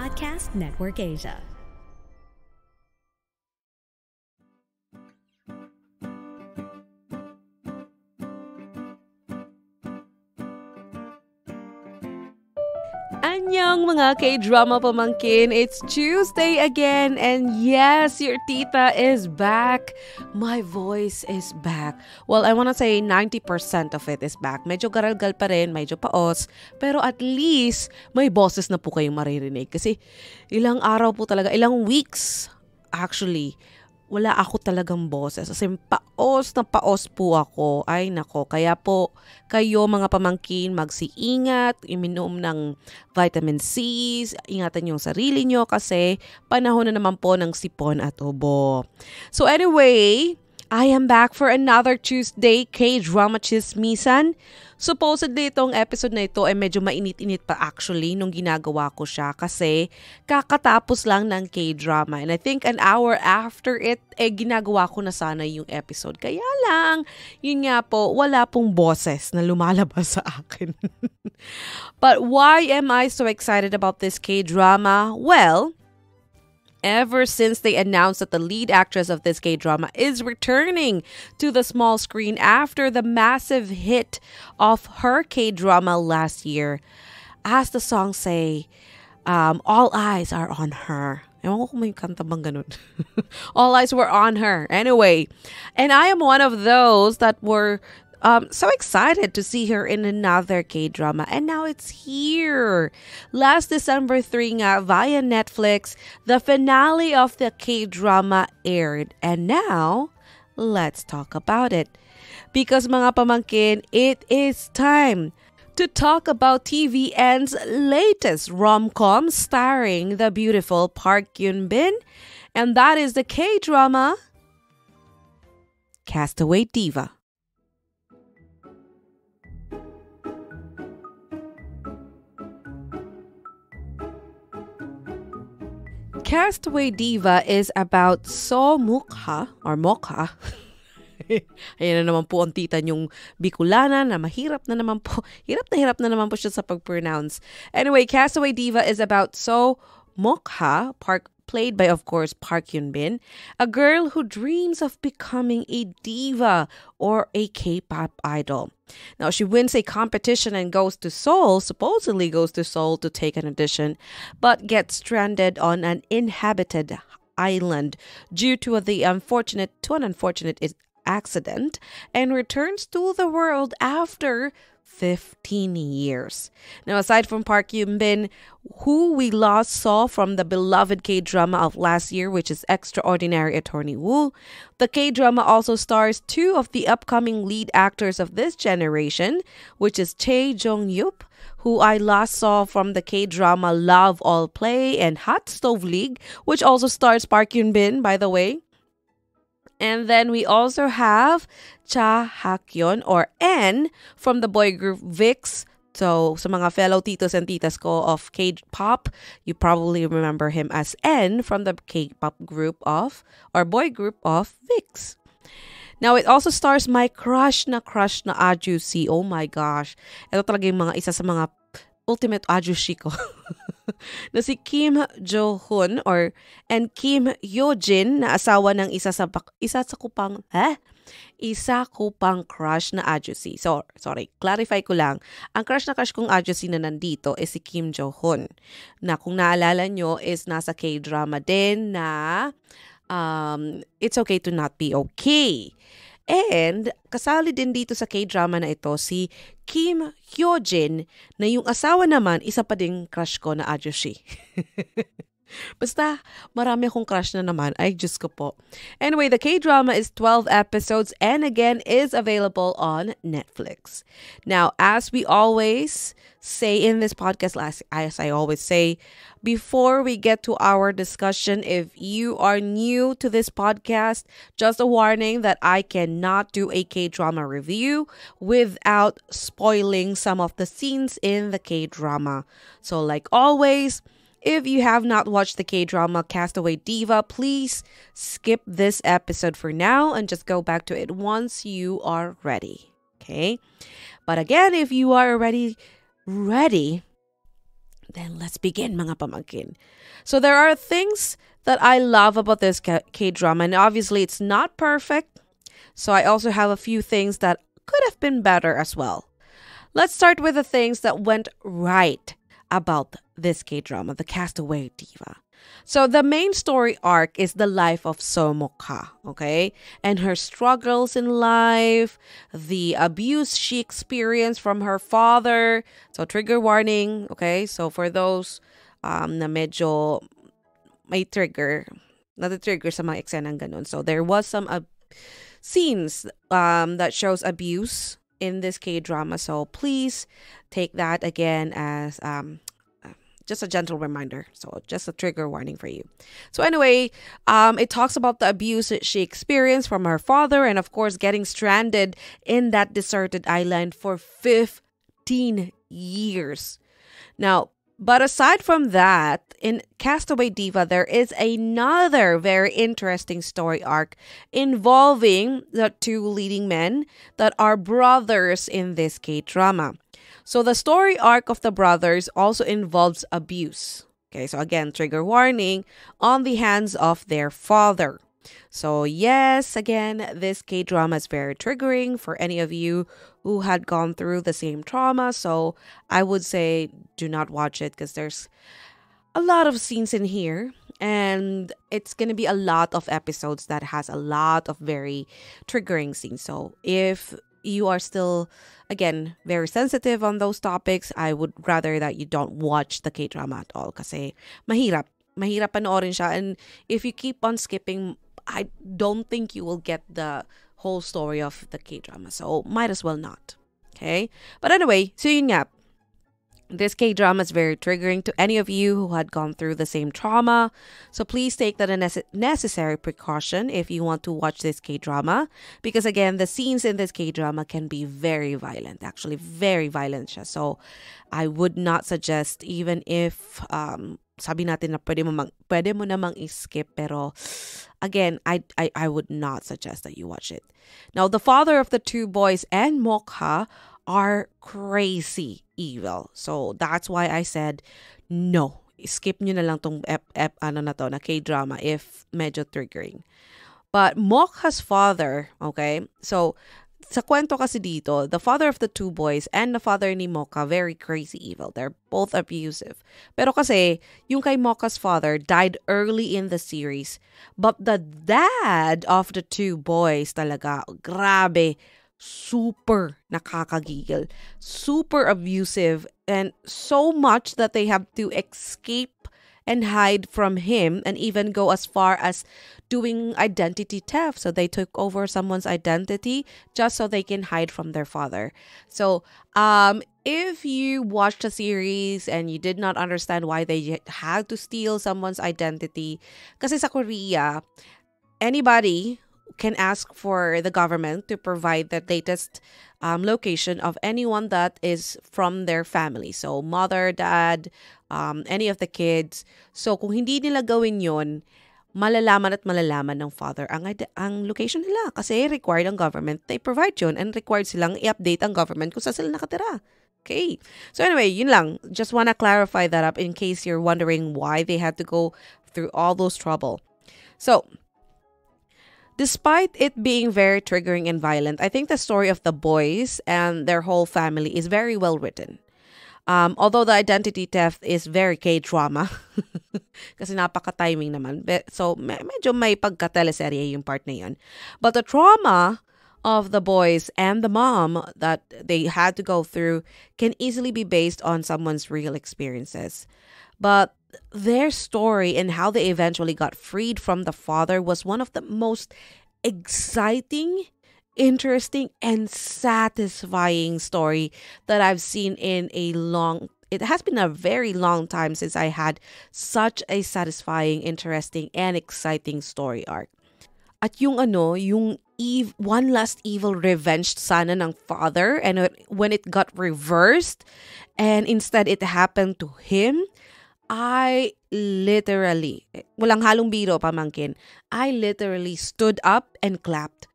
Podcast Network Asia. ang mga K-drama pamangkin. It's Tuesday again and yes, your tita is back. My voice is back. Well, I wanna say 90% of it is back. Medyo garalgal pa rin, medyo paos. Pero at least, may boses na po kayong maririnig. Kasi ilang araw po talaga, ilang weeks actually, wala ako talagang boses. Kasi paos na paos po ako. Ay nako, kaya po kayo mga pamangkin magsiingat, iminom ng vitamin C, ingatan yung sarili nyo kasi panahon na naman po ng sipon at ubo. So anyway, I am back for another Tuesday K-Drama Chismisan. Supposedly itong episode na ito ay medyo mainit-init pa actually nung ginagawa ko siya kasi kakatapos lang ng K-drama and I think an hour after it eh ginagawa ko na sana yung episode. Kaya lang, yun nga po, wala pong boses na lumalabas sa akin. But why am I so excited about this K-drama? Well, ever since they announced that the lead actress of this gay drama is returning to the small screen after the massive hit of her K drama last year. As the song say, um, all eyes are on her. bang All eyes were on her. Anyway, and I am one of those that were um, so excited to see her in another K drama, and now it's here. Last December 3 nga, uh, via Netflix, the finale of the K drama aired, and now let's talk about it. Because mga pamangkin, it is time to talk about TVN's latest rom-com starring the beautiful Park Yun-bin, and that is the K-drama Castaway Diva. Castaway Diva is about So Mukha or Mokha. Ayan na naman po ang tita niyong Bicolana na mahirap na naman po. Hirap na hirap na naman po siya sa pag-pronounce. Anyway, Castaway Diva is about So Mokha, Park played by, of course, Park Yun Bin, a girl who dreams of becoming a diva or a K pop idol. Now, she wins a competition and goes to Seoul, supposedly goes to Seoul to take an audition, but gets stranded on an inhabited island due to the unfortunate to an unfortunate accident and returns to the world after 15 years. Now, aside from Park Yoon Bin, who we last saw from the beloved K drama of last year, which is Extraordinary Attorney Woo, the K drama also stars two of the upcoming lead actors of this generation, which is Che Jong Yup, who I last saw from the K drama Love All Play and Hot Stove League, which also stars Park Yoon Bin, by the way. And then we also have Cha Hakyon or N from the boy group VIX. So, sa mga fellow titos and titas ko of K-pop, you probably remember him as N from the K-pop group of or boy group of VIX. Now, it also stars my crush na crush na Aju C. Oh my gosh. Ito talaga yung mga isa sa mga ultimate Aju ko. na si Kim jo Hoon or and Kim Yo-jin na asawa ng isa sa isa sa kupang ha? Eh? Isa ko pang crush na Ajusi. So, sorry, clarify ko lang. Ang crush na crush kong Ajusi na nandito is si Kim jo Hoon. Na kung naalala nyo is nasa K-drama din na um, It's Okay to Not Be Okay. And kasali din dito sa K-drama na ito si Kim Hyojin na yung asawa naman isa pa ding crush ko na Ajoshi. Basta, marami akong crush na naman. Ay, Diyos ko po. Anyway, the K-drama is 12 episodes and again is available on Netflix. Now, as we always say in this podcast, as I always say, before we get to our discussion, if you are new to this podcast, just a warning that I cannot do a K drama review without spoiling some of the scenes in the K drama. So, like always, if you have not watched the K drama Castaway Diva, please skip this episode for now and just go back to it once you are ready. Okay? But again, if you are already ready, then let's begin mga pamangkin. So there are things that I love about this K drama, and obviously it's not perfect. So I also have a few things that could have been better as well. Let's start with the things that went right about this K drama, The Castaway Diva. So, the main story arc is the life of Somoka, okay? And her struggles in life, the abuse she experienced from her father. So, trigger warning, okay? So, for those um, na medyo may trigger, the trigger sa mga ng ganun. So, there was some uh, scenes um, that shows abuse in this K drama. So please take that again as um, just a gentle reminder. So just a trigger warning for you. So anyway, um, it talks about the abuse she experienced from her father, and of course, getting stranded in that deserted island for 15 years. Now, but aside from that, in Castaway Diva, there is another very interesting story arc involving the two leading men that are brothers in this K drama. So the story arc of the brothers also involves abuse. Okay, so again, trigger warning on the hands of their father. So, yes, again, this K drama is very triggering for any of you who had gone through the same trauma. So I would say do not watch it because there's a lot of scenes in here and it's going to be a lot of episodes that has a lot of very triggering scenes. So if you are still again very sensitive on those topics, I would rather that you don't watch the K-drama at all Cause eh, mahirap. Mahirap panoorin siya and if you keep on skipping, I don't think you will get the whole story of the K drama. So might as well not. Okay? But anyway, so yun nga. This K drama is very triggering to any of you who had gone through the same trauma. So please take that a necessary precaution if you want to watch this K drama. Because again, the scenes in this K drama can be very violent, actually, very violent. So I would not suggest, even if um, sabi natin na pwede mo, mang, pwede mo namang skip pero again, I, I, I would not suggest that you watch it. Now, the father of the two boys and Mokha are crazy evil. So, that's why I said, no, skip nyo na lang tong ep, ep, ano na to, na K-drama if medyo triggering. But Mokha's father, okay, so sa kwento kasi dito, the father of the two boys and the father ni Mocha very crazy evil. They're both abusive. Pero kasi, yung kay Mocha's father died early in the series. But the dad of the two boys talaga, grabe, super nakakagigil, super abusive, and so much that they have to escape and hide from him and even go as far as doing identity theft. So they took over someone's identity just so they can hide from their father. So um, if you watched the series and you did not understand why they had to steal someone's identity, because in Korea, anybody can ask for the government to provide the latest um, location of anyone that is from their family. So mother, dad, um, any of the kids. So kung hindi nila gawin yon, malalaman at malalaman ng father ang, ang location nila. Kasi required ang government na provide yun and required silang i-update ang government kung saan sila nakatira. Okay. So anyway, yun lang. Just wanna clarify that up in case you're wondering why they had to go through all those trouble. So, despite it being very triggering and violent, I think the story of the boys and their whole family is very well written. Um, although the identity theft is very K-drama. kasi napaka-timing naman. So, medyo may pagka-teleserye yung part na yun. But the trauma of the boys and the mom that they had to go through can easily be based on someone's real experiences. But their story and how they eventually got freed from the father was one of the most exciting interesting and satisfying story that I've seen in a long it has been a very long time since I had such a satisfying, interesting, and exciting story arc. At yung ano, yung Eve, one last evil revenge sana ng father and when it got reversed and instead it happened to him, I literally, walang halong biro pamangkin, I literally stood up and clapped.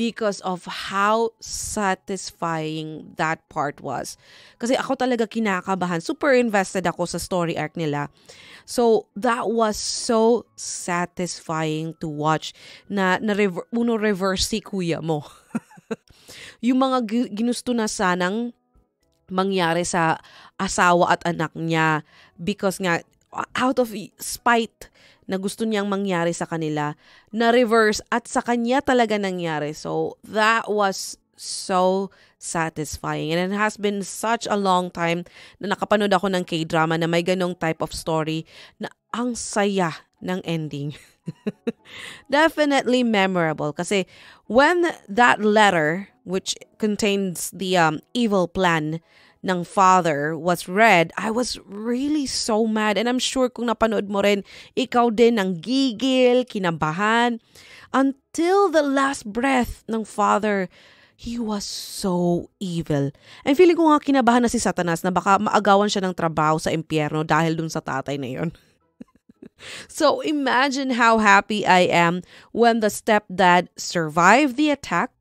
because of how satisfying that part was. Kasi ako talaga kinakabahan. Super invested ako sa story arc nila. So, that was so satisfying to watch na, na rever, uno reverse si kuya mo. yung mga ginusto na sanang mangyari sa asawa at anak niya because nga out of spite na gusto niyang mangyari sa kanila na reverse at sa kanya talaga nangyari. So that was so satisfying. And it has been such a long time na nakapanood ako ng K-drama na may ganong type of story na ang saya ng ending. Definitely memorable kasi when that letter which contains the um, evil plan ng father was read, I was really so mad. And I'm sure kung napanood mo rin, ikaw din ang gigil, kinabahan. Until the last breath ng father, he was so evil. And feeling ko nga kinabahan na si Satanas na baka maagawan siya ng trabaho sa impyerno dahil dun sa tatay na yon. so imagine how happy I am when the stepdad survived the attack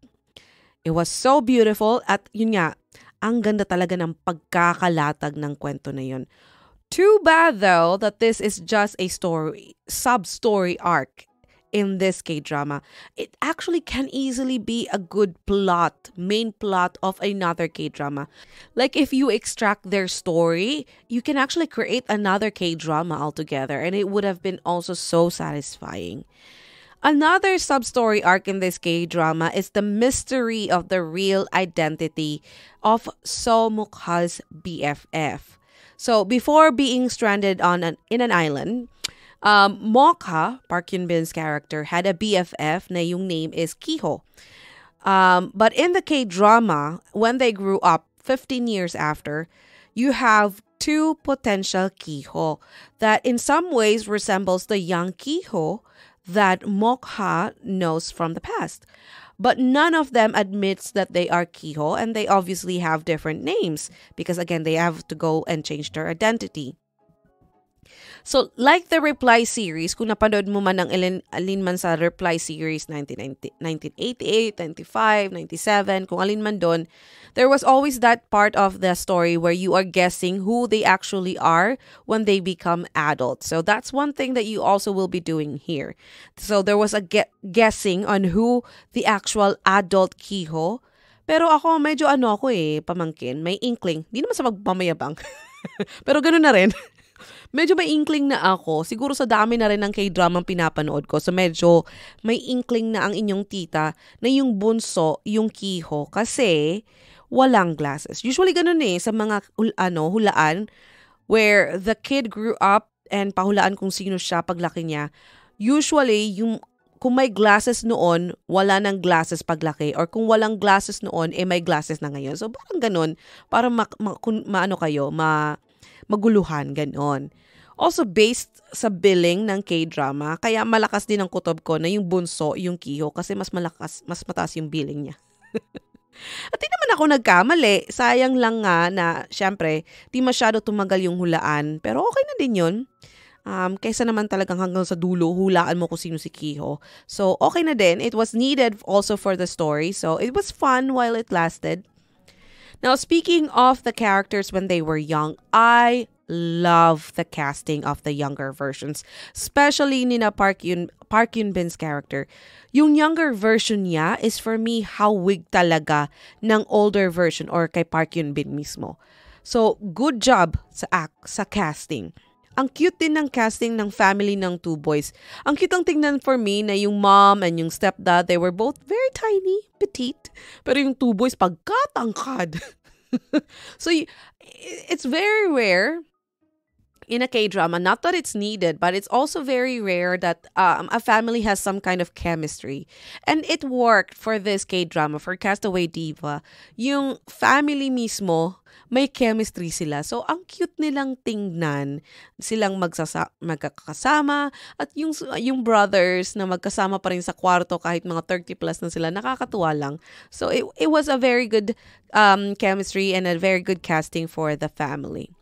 It was so beautiful at yun nga, Ang ganda talaga ng pagkakalatag ng kwento na yun. Too bad though that this is just a story, sub-story arc in this K drama. It actually can easily be a good plot, main plot of another K drama. Like if you extract their story, you can actually create another K drama altogether, and it would have been also so satisfying. Another sub story arc in this gay drama is the mystery of the real identity of So Mukha's BFF. So before being stranded on an, in an island, um, Mokha, Park Yun Bin's character, had a BFF na yung name is Kiho. Um, but in the K drama, when they grew up 15 years after, you have two potential Kiho that in some ways resembles the young Kiho that Mokha knows from the past. But none of them admits that they are Kiho, and they obviously have different names because, again, they have to go and change their identity. So, like the Reply series, kung napanood mo man ng Elin, alin man sa Reply series 1990, 1988, 95, 97, kung alin man doon, there was always that part of the story where you are guessing who they actually are when they become adults. So, that's one thing that you also will be doing here. So, there was a ge- guessing on who the actual adult Kiho pero ako, medyo ano ako eh, pamangkin. May inkling. Di naman sa pagmamayabang. Pero ganoon na rin medyo may inkling na ako. Siguro sa dami na rin ng k-drama pinapanood ko. So medyo may inkling na ang inyong tita na yung bunso, yung kiho. Kasi walang glasses. Usually ganun eh sa mga ano, hulaan where the kid grew up and pahulaan kung sino siya paglaki niya. Usually, yung kung may glasses noon, wala nang glasses paglaki. Or kung walang glasses noon, eh may glasses na ngayon. So, parang ganun. Para ma, ma, kun, maano kayo, ma, maguluhan, ganon. Also based sa billing ng K-drama, kaya malakas din ang kutob ko na yung bunso, yung Kiho, kasi mas malakas, mas mataas yung billing niya. At di naman ako nagkamali. Sayang lang nga na, syempre, di masyado tumagal yung hulaan. Pero okay na din yun. Um, kaysa naman talagang hanggang sa dulo, hulaan mo kung sino si Kiho. So, okay na din. It was needed also for the story. So, it was fun while it lasted. Now, speaking of the characters when they were young, I love the casting of the younger versions, especially Nina Park Yun Park Yun Bin's character. Yung younger version niya is for me how wig talaga ng older version or kay Park Yun Bin mismo. So, good job sa act, sa casting. ang cute din ng casting ng family ng two boys. Ang cute lang tingnan for me na yung mom and yung stepdad, they were both very tiny, petite. Pero yung two boys, pagkatangkad. so, it's very rare in a K drama. Not that it's needed, but it's also very rare that um, a family has some kind of chemistry. And it worked for this K drama, for Castaway Diva. Yung family mismo, may chemistry sila. So, ang cute nilang tingnan. Silang magsasa- magkakasama at yung, yung brothers na magkasama pa rin sa kwarto kahit mga 30 plus na sila, nakakatuwa lang. So, it, it was a very good um, chemistry and a very good casting for the family.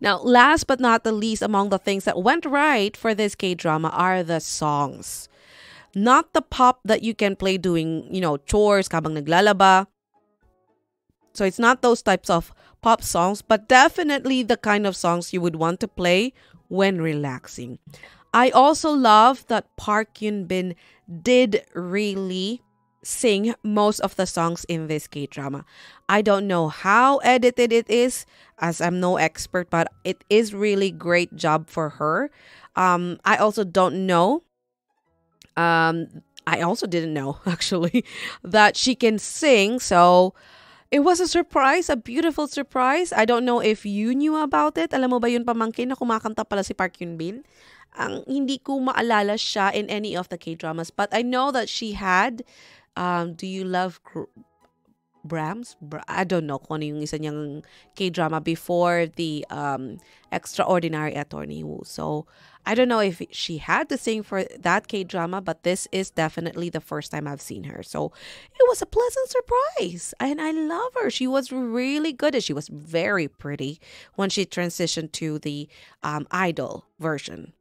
Now, last but not the least, among the things that went right for this K drama are the songs. Not the pop that you can play doing, you know, chores, kabang naglalaba. So it's not those types of pop songs, but definitely the kind of songs you would want to play when relaxing. I also love that Park Yun Bin did really sing most of the songs in this K drama. I don't know how edited it is, as I'm no expert, but it is really great job for her. Um, I also don't know. Um, I also didn't know actually that she can sing. So it was a surprise, a beautiful surprise. I don't know if you knew about it. Alam mo ba yun pamangkin na kumakanta pala si Park Yun Bin? Ang hindi ko maalala siya in any of the K-dramas. But I know that she had um, do you love gr- Brahms? Br- I don't know kung ano yung isa niyang K-drama before the um, Extraordinary Attorney Woo. So, I don't know if she had to sing for that K-drama, but this is definitely the first time I've seen her. So, it was a pleasant surprise. And I love her. She was really good. And she was very pretty when she transitioned to the um, idol version.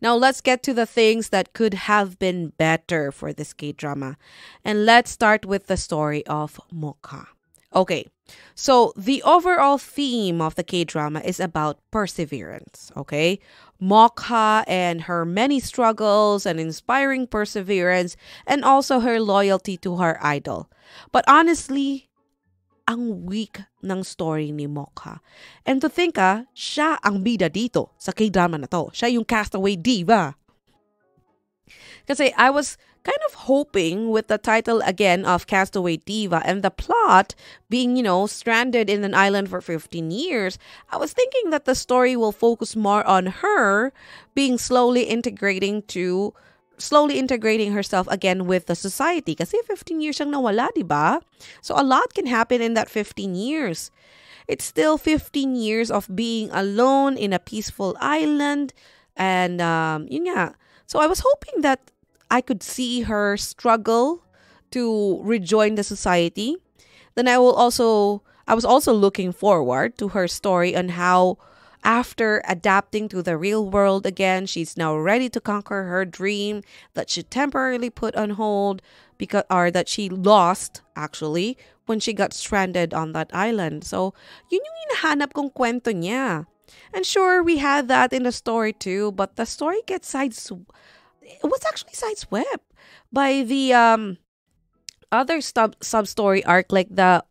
Now let's get to the things that could have been better for this K drama. And let's start with the story of Moka. Okay, so the overall theme of the K drama is about perseverance, okay? Moka and her many struggles and inspiring perseverance, and also her loyalty to her idol. But honestly, ang weak ng story ni Mokha. And to think ah, siya ang bida dito sa k-drama na to. Siya yung castaway diva. Kasi I was kind of hoping with the title again of Castaway Diva and the plot being, you know, stranded in an island for 15 years, I was thinking that the story will focus more on her being slowly integrating to slowly integrating herself again with the society. Kasi 15 years siyang nawala, di ba? So a lot can happen in that 15 years. It's still 15 years of being alone in a peaceful island. And um, yun nga. So I was hoping that I could see her struggle to rejoin the society. Then I will also, I was also looking forward to her story on how after adapting to the real world again, she's now ready to conquer her dream that she temporarily put on hold because or that she lost actually when she got stranded on that island. So, yun yung hinahanap kong kwento niya. And sure, we had that in the story too, but the story gets sides it was actually sideswept by the um other sub sub story arc like the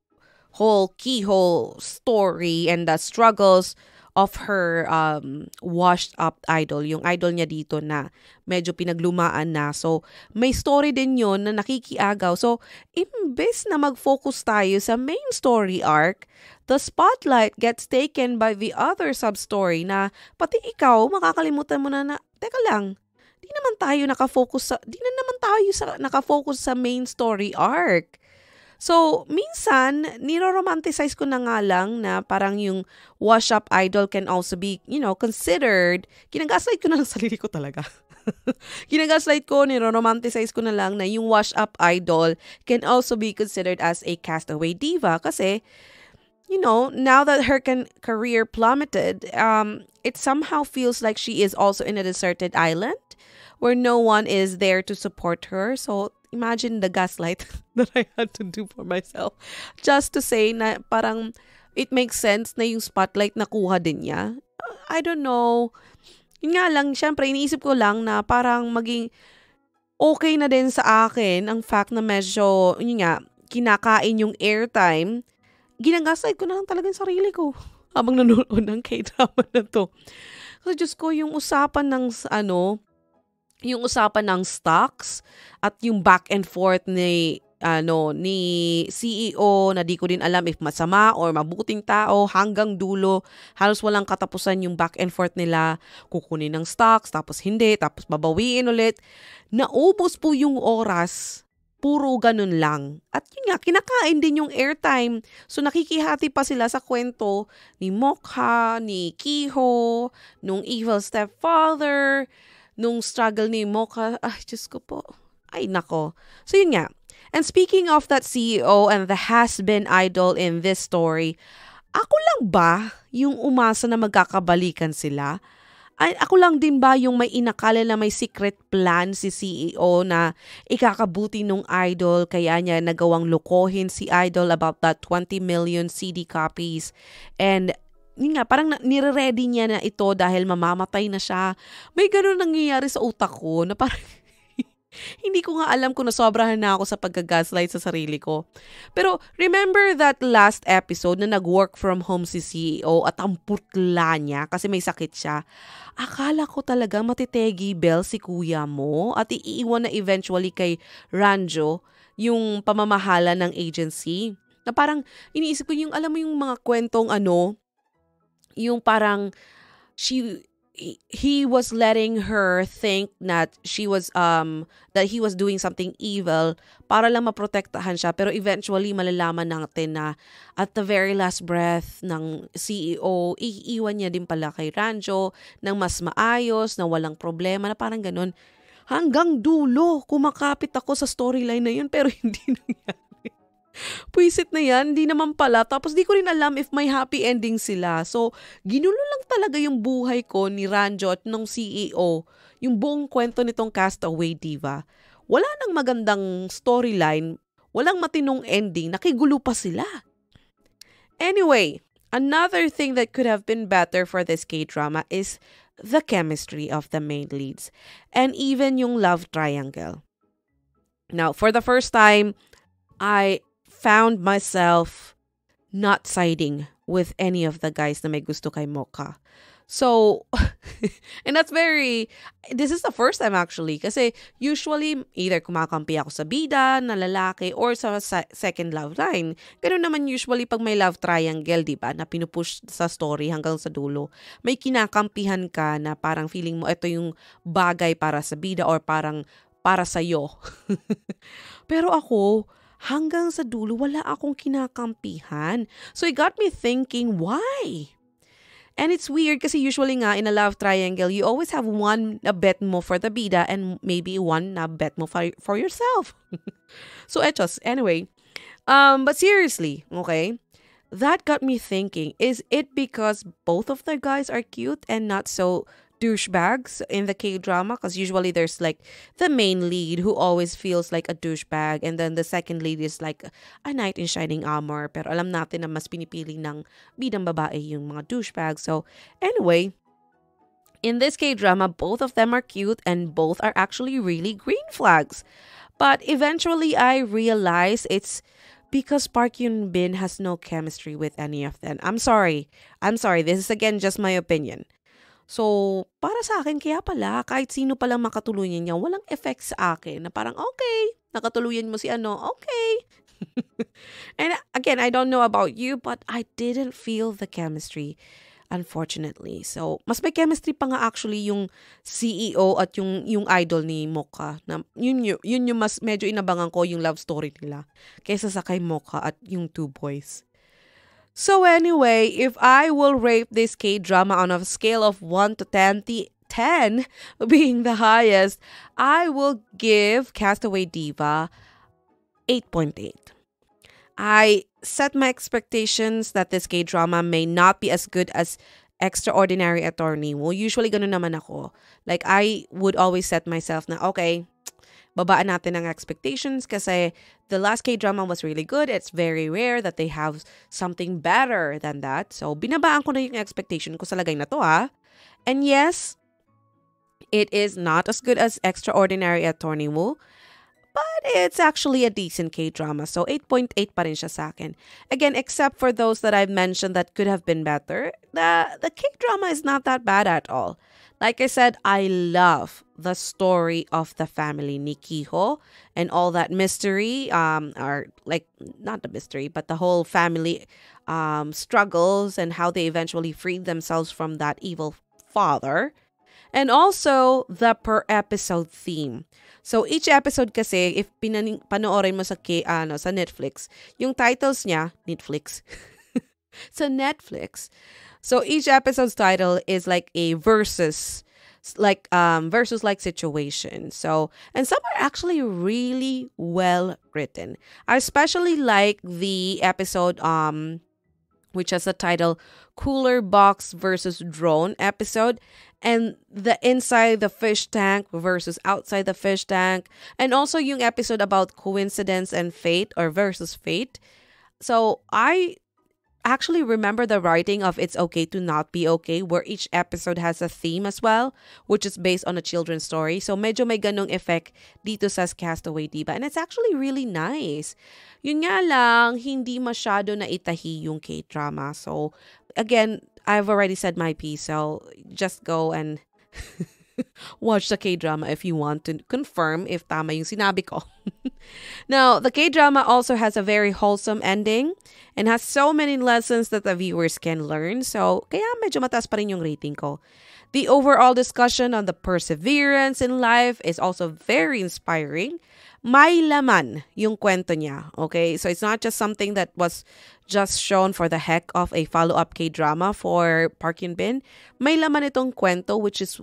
whole keyhole story and the struggles of her um, washed up idol, yung idol niya dito na medyo pinaglumaan na. So, may story din yon na nakikiagaw. So, imbes na mag-focus tayo sa main story arc, the spotlight gets taken by the other sub-story na pati ikaw, makakalimutan mo na na, teka lang, di naman tayo nakafocus sa, di na naman tayo sa, nakafocus sa main story arc. So, minsan, niroromanticize ko na nga lang na parang yung wash-up idol can also be, you know, considered. Ginagaslight ko na lang sarili ko talaga. Ginagaslight ko, niroromanticize ko na lang na yung wash-up idol can also be considered as a castaway diva kasi you know, now that her can, career plummeted, um, it somehow feels like she is also in a deserted island where no one is there to support her. So imagine the gaslight that I had to do for myself. Just to say na parang it makes sense na yung spotlight nakuha din niya. I don't know. Yun nga lang, syempre iniisip ko lang na parang maging okay na din sa akin ang fact na medyo, yun nga, kinakain yung airtime. Ginagaslight ko na lang talaga yung sarili ko habang nanonood ng k-drama na to. So, Diyos ko, yung usapan ng ano, yung usapan ng stocks at yung back and forth ni ano ni CEO na di ko din alam if masama or mabuting tao hanggang dulo halos walang katapusan yung back and forth nila kukunin ng stocks tapos hindi tapos babawiin ulit naubos po yung oras puro ganun lang. At yun nga, kinakain din yung airtime. So nakikihati pa sila sa kwento ni Mokha, ni Kiho, nung evil stepfather, nung struggle ni Mocha. ay, Diyos ko po. Ay, nako. So, yun nga. And speaking of that CEO and the has-been idol in this story, ako lang ba yung umasa na magkakabalikan sila? Ay, ako lang din ba yung may inakala na may secret plan si CEO na ikakabuti nung idol kaya niya nagawang lokohin si idol about that 20 million CD copies and yun nga, parang nire-ready niya na ito dahil mamamatay na siya. May ganun nangyayari sa utak ko na parang hindi ko nga alam kung nasobrahan na ako sa pagkagaslight sa sarili ko. Pero remember that last episode na nag-work from home si CEO at ang putla niya kasi may sakit siya. Akala ko talaga matitegi Bell si kuya mo at iiwan na eventually kay Ranjo yung pamamahala ng agency na parang iniisip ko yung alam mo yung mga kwentong ano, yung parang she he was letting her think that she was um that he was doing something evil para lang maprotektahan siya pero eventually malalaman natin na at the very last breath ng CEO iiwan niya din pala kay Ranjo ng mas maayos na walang problema na parang ganun hanggang dulo kumakapit ako sa storyline na yun pero hindi nangyari Puisit na yan, di naman pala. Tapos di ko rin alam if may happy ending sila. So, ginulo lang talaga yung buhay ko ni Ranjo at ng CEO. Yung buong kwento nitong Castaway Diva. Wala nang magandang storyline, walang matinong ending, nakigulo pa sila. Anyway, another thing that could have been better for this K-drama is the chemistry of the main leads and even yung love triangle. Now, for the first time, I found myself not siding with any of the guys na may gusto kay Mocha. So, and that's very, this is the first time actually, kasi usually either kumakampi ako sa bida, na lalaki, or sa, second love line. Ganun naman usually pag may love triangle, di ba, na pinupush sa story hanggang sa dulo, may kinakampihan ka na parang feeling mo, ito yung bagay para sa bida or parang para sa'yo. Pero ako, hanggang sa dulo wala akong kinakampihan. So it got me thinking, why? And it's weird kasi usually nga in a love triangle, you always have one na bet mo for the bida and maybe one na bet mo for, for yourself. so etos, anyway. Um, but seriously, okay? That got me thinking, is it because both of the guys are cute and not so douchebags in the K drama because usually there's like the main lead who always feels like a douchebag and then the second lead is like a knight in shining armor pero alam natin na mas pinipili ng bidang babae yung mga douchebag so anyway in this K drama both of them are cute and both are actually really green flags but eventually I realize it's because Park Yun Bin has no chemistry with any of them. I'm sorry. I'm sorry. This is again just my opinion. So, para sa akin, kaya pala, kahit sino palang makatuluyan niya, walang effect sa akin na parang, okay, nakatuluyan mo si ano, okay. And again, I don't know about you, but I didn't feel the chemistry unfortunately. So, mas may chemistry pa nga actually yung CEO at yung yung idol ni Mocha. Na, yun, yun, yun yung mas medyo inabangan ko yung love story nila kaysa sa kay Mocha at yung two boys. So anyway, if I will rate this K-drama on a scale of 1 to 10, the 10 being the highest, I will give Castaway Diva 8.8. .8. I set my expectations that this gay drama may not be as good as Extraordinary Attorney. Well, usually ganun naman ako. Like, I would always set myself na, okay, babaan natin ang expectations kasi the last K-drama was really good. It's very rare that they have something better than that. So, binabaan ko na yung expectation ko sa lagay na to ha. And yes, it is not as good as Extraordinary Attorney Woo. but it's actually a decent K drama. So 8.8 .8 pa rin siya sa akin. Again, except for those that I've mentioned that could have been better, the, the K drama is not that bad at all. Like I said, I love the story of the family Nikiho and all that mystery, um, or like not the mystery, but the whole family um, struggles and how they eventually freed themselves from that evil father and also the per episode theme. So each episode kasi if pinaning, panoorin mo sa K, ano sa Netflix, yung titles niya Netflix. so Netflix. So each episode's title is like a versus like um versus like situation so and some are actually really well written i especially like the episode um which has the title cooler box versus drone episode and the inside the fish tank versus outside the fish tank and also yung episode about coincidence and fate or versus fate so i actually remember the writing of it's okay to not be okay where each episode has a theme as well which is based on a children's story so medyo may ganong effect dito sa Castaway diba and it's actually really nice yun nga lang hindi masyado na itahi yung K-drama so again I've already said my piece, so just go and watch the K-drama if you want to confirm if tama yung sinabi ko. now, the K-drama also has a very wholesome ending and has so many lessons that the viewers can learn. So, kaya medyo mataas pa rin yung rating ko. The overall discussion on the perseverance in life is also very inspiring, may laman yung kwento niya. Okay? So it's not just something that was just shown for the heck of a follow-up K-drama for Park Yun-bin. May laman itong kwento which is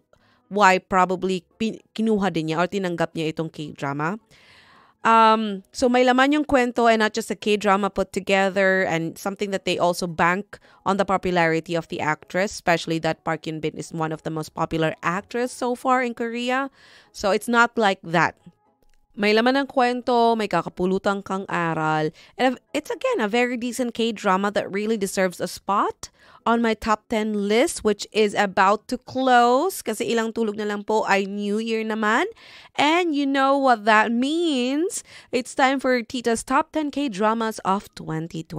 why probably kinuha din niya or tinanggap niya itong K-drama. Um, so may laman yung kwento and not just a K-drama put together and something that they also bank on the popularity of the actress, especially that Park Yun-bin is one of the most popular actress so far in Korea. So it's not like that. May laman ng kwento, may kakapulutan kang aral. And it's again a very decent K-drama that really deserves a spot on my top 10 list which is about to close kasi ilang tulog na lang po ay New Year naman. And you know what that means? It's time for Tita's top 10 K-dramas of 2023.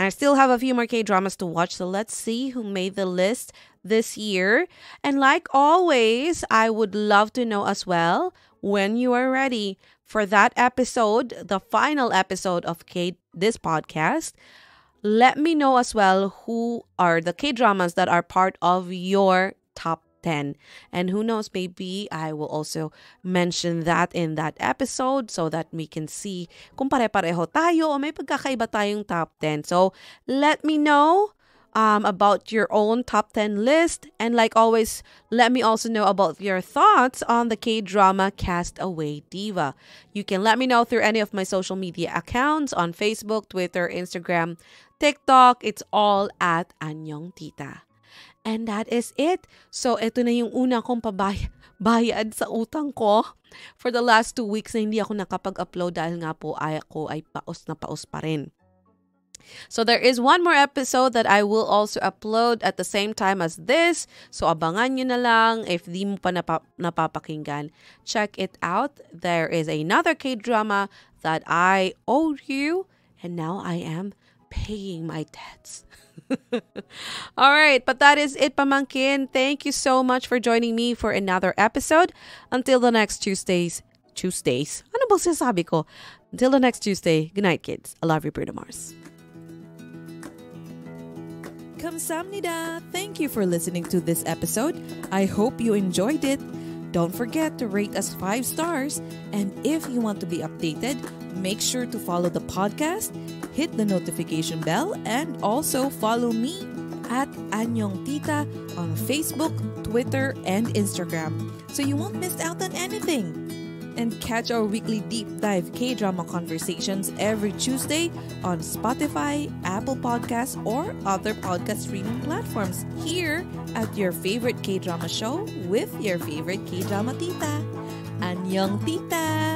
And I still have a few more K-dramas to watch so let's see who made the list this year. And like always, I would love to know as well when you are ready for that episode, the final episode of K this podcast, let me know as well who are the K dramas that are part of your top 10. And who knows, maybe I will also mention that in that episode so that we can see kung pare-pareho tayo o may pagkakaiba tayong top 10. So, let me know um, about your own top 10 list. And like always, let me also know about your thoughts on the K drama Castaway Diva. You can let me know through any of my social media accounts on Facebook, Twitter, Instagram, TikTok. It's all at Anyong Tita. And that is it. So, ito na yung una kong sa utang ko. For the last two weeks na hindi ako nakapag-upload dahil nga po ay ako ay paos na paos pa rin. So there is one more episode that I will also upload at the same time as this. So abangan nyo na lang if di mo pa napa napapakinggan. Check it out. There is another K-drama that I owed you and now I am paying my debts. All right, but that is it, Pamangkin. Thank you so much for joining me for another episode. Until the next Tuesdays, Tuesdays. Ano ba sabi ko? Until the next Tuesday, good night, kids. I love you, Bruno Mars. Kamsamnida! Thank you for listening to this episode. I hope you enjoyed it. Don't forget to rate us 5 stars. And if you want to be updated, make sure to follow the podcast, hit the notification bell, and also follow me at Anyong Tita on Facebook, Twitter, and Instagram so you won't miss out on anything and catch our weekly deep dive K drama conversations every Tuesday on Spotify, Apple Podcasts, or other podcast streaming platforms here at your favorite K drama show with your favorite K drama tita. Annyeong tita!